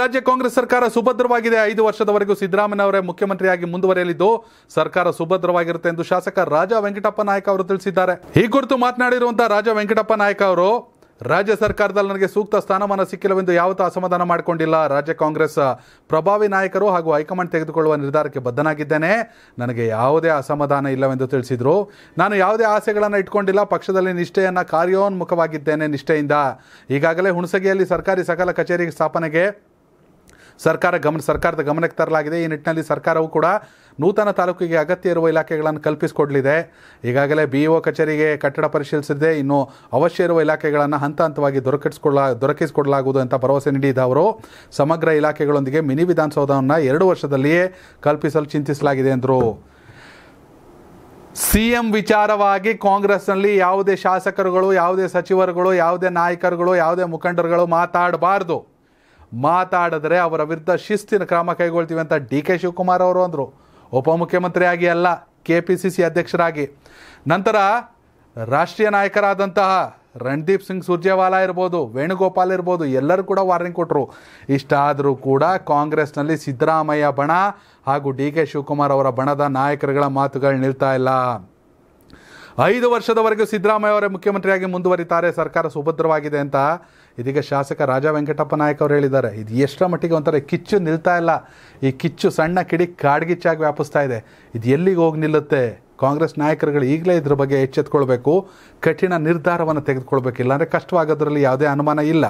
ರಾಜ್ಯ ಕಾಂಗ್ರೆಸ್ ಸರ್ಕಾರ ಸುಭದ್ರವಾಗಿದೆ ಐದು ವರ್ಷದವರೆಗೂ ಸಿದ್ದರಾಮಯ್ಯ ಅವರೇ ಮುಖ್ಯಮಂತ್ರಿಯಾಗಿ ಮುಂದುವರೆಯಲಿದ್ದು ಸರ್ಕಾರ ಸುಭದ್ರವಾಗಿರುತ್ತೆ ಎಂದು ಶಾಸಕ ರಾಜಾ ವೆಂಕಟಪ್ಪ ನಾಯಕ ಅವರು ತಿಳಿಸಿದ್ದಾರೆ ಈ ಕುರಿತು ಮಾತನಾಡಿರುವಂತಹ ರಾಜಾ ವೆಂಕಟಪ್ಪ ನಾಯಕ ಅವರು ರಾಜ್ಯ ಸರ್ಕಾರದಲ್ಲಿ ನನಗೆ ಸೂಕ್ತ ಸ್ಥಾನಮಾನ ಸಿಕ್ಕಿಲ್ಲವೆಂದು ಯಾವತ್ತೂ ಅಸಮಾಧಾನ ಮಾಡಿಕೊಂಡಿಲ್ಲ ರಾಜ್ಯ ಕಾಂಗ್ರೆಸ್ ಪ್ರಭಾವಿ ನಾಯಕರು ಹಾಗೂ ಹೈಕಮಾಂಡ್ ತೆಗೆದುಕೊಳ್ಳುವ ನಿರ್ಧಾರಕ್ಕೆ ಬದ್ಧನಾಗಿದ್ದೇನೆ ನನಗೆ ಯಾವುದೇ ಅಸಮಾಧಾನ ಇಲ್ಲವೆಂದು ತಿಳಿಸಿದರು ನಾನು ಯಾವುದೇ ಆಸೆಗಳನ್ನು ಇಟ್ಕೊಂಡಿಲ್ಲ ಪಕ್ಷದಲ್ಲಿ ನಿಷ್ಠೆಯನ್ನು ಕಾರ್ಯೋನ್ಮುಖವಾಗಿದ್ದೇನೆ ನಿಷ್ಠೆಯಿಂದ ಈಗಾಗಲೇ ಹುಣಸಗಿಯಲ್ಲಿ ಸರ್ಕಾರಿ ಸಕಲ ಕಚೇರಿ ಸ್ಥಾಪನೆಗೆ ಸರ್ಕಾರ ಗಮನ ಸರ್ಕಾರದ ಗಮನಕ್ಕೆ ತರಲಾಗಿದೆ ಈ ನಿಟ್ಟಿನಲ್ಲಿ ಸರ್ಕಾರವು ಕೂಡ ನೂತನ ತಾಲೂಕಿಗೆ ಅಗತ್ಯ ಇರುವ ಇಲಾಖೆಗಳನ್ನು ಕಲ್ಪಿಸಿಕೊಡಲಿದೆ ಈಗಾಗಲೇ ಬಿ ಕಚೇರಿಗೆ ಕಟ್ಟಡ ಪರಿಶೀಲಿಸಿದೆ ಇನ್ನು ಅವಶ್ಯ ಇರುವ ಇಲಾಖೆಗಳನ್ನು ಹಂತ ಹಂತವಾಗಿ ದೊರಕಿಸ್ಕೊಳ್ಳ ದೊರಕಿಸಿಕೊಡಲಾಗುವುದು ಅಂತ ಭರವಸೆ ನೀಡಿದ ಅವರು ಸಮಗ್ರ ಇಲಾಖೆಗಳೊಂದಿಗೆ ಮಿನಿ ವಿಧಾನಸೌಧವನ್ನು ಎರಡು ವರ್ಷದಲ್ಲಿಯೇ ಕಲ್ಪಿಸಲು ಚಿಂತಿಸಲಾಗಿದೆ ಎಂದರು ಸಿ ಎಂ ವಿಚಾರವಾಗಿ ಕಾಂಗ್ರೆಸ್ನಲ್ಲಿ ಯಾವುದೇ ಶಾಸಕರುಗಳು ಯಾವುದೇ ಸಚಿವರುಗಳು ಯಾವುದೇ ನಾಯಕರುಗಳು ಯಾವುದೇ ಮುಖಂಡರುಗಳು ಮಾತಾಡಬಾರ್ದು ಮಾತಾಡಿದ್ರೆ ಅವರ ವಿರುದ್ಧ ಶಿಸ್ತಿನ ಕ್ರಮ ಕೈಗೊಳ್ತೀವಿ ಅಂತ ಡಿ ಕೆ ಶಿವಕುಮಾರ್ ಅವರು ಅಂದರು ಉಪಮುಖ್ಯಮಂತ್ರಿಯಾಗಿ ಅಲ್ಲ ಕೆ ಪಿ ಸಿ ಸಿ ಅಧ್ಯಕ್ಷರಾಗಿ ನಂತರ ರಾಷ್ಟ್ರೀಯ ನಾಯಕರಾದಂತಹ ರಣದೀಪ್ ಸಿಂಗ್ ಸುರ್ಜೇವಾಲಾ ಇರ್ಬೋದು ವೇಣುಗೋಪಾಲ್ ಇರ್ಬೋದು ಎಲ್ಲರೂ ಕೂಡ ವಾರ್ನಿಂಗ್ ಕೊಟ್ಟರು ಇಷ್ಟಾದರೂ ಕೂಡ ಕಾಂಗ್ರೆಸ್ನಲ್ಲಿ ಸಿದ್ದರಾಮಯ್ಯ ಬಣ ಹಾಗೂ ಡಿ ಕೆ ಶಿವಕುಮಾರ್ ಅವರ ಬಣದ ನಾಯಕರುಗಳ ಮಾತುಗಳು ನಿಲ್ತಾ ಇಲ್ಲ ಐದು ವರ್ಷದವರೆಗೂ ಸಿದ್ದರಾಮಯ್ಯ ಅವರೇ ಮುಖ್ಯಮಂತ್ರಿಯಾಗಿ ಮುಂದುವರಿತಾರೆ ಸರ್ಕಾರ ಸುಭದ್ರವಾಗಿದೆ ಅಂತ ಇದೀಗ ಶಾಸಕ ರಾಜಾ ವೆಂಕಟಪ್ಪ ನಾಯಕ್ ಅವರು ಹೇಳಿದ್ದಾರೆ ಇದು ಎಷ್ಟರ ಮಟ್ಟಿಗೆ ಒಂಥರ ಕಿಚ್ಚು ನಿಲ್ತಾ ಇಲ್ಲ ಈ ಕಿಚ್ಚು ಸಣ್ಣ ಕಿಡಿ ಕಾಡ್ಗಿಚ್ಚಾಗಿ ವ್ಯಾಪಿಸ್ತಾ ಇದೆ ಇದು ಎಲ್ಲಿಗೆ ಹೋಗಿ ನಿಲ್ಲುತ್ತೆ ಕಾಂಗ್ರೆಸ್ ನಾಯಕರುಗಳು ಈಗಲೇ ಇದ್ರ ಬಗ್ಗೆ ಎಚ್ಚೆತ್ಕೊಳ್ಬೇಕು ಕಠಿಣ ನಿರ್ಧಾರವನ್ನು ತೆಗೆದುಕೊಳ್ಬೇಕು ಇಲ್ಲಾಂದರೆ ಕಷ್ಟವಾಗೋದ್ರಲ್ಲಿ ಯಾವುದೇ ಅನುಮಾನ ಇಲ್ಲ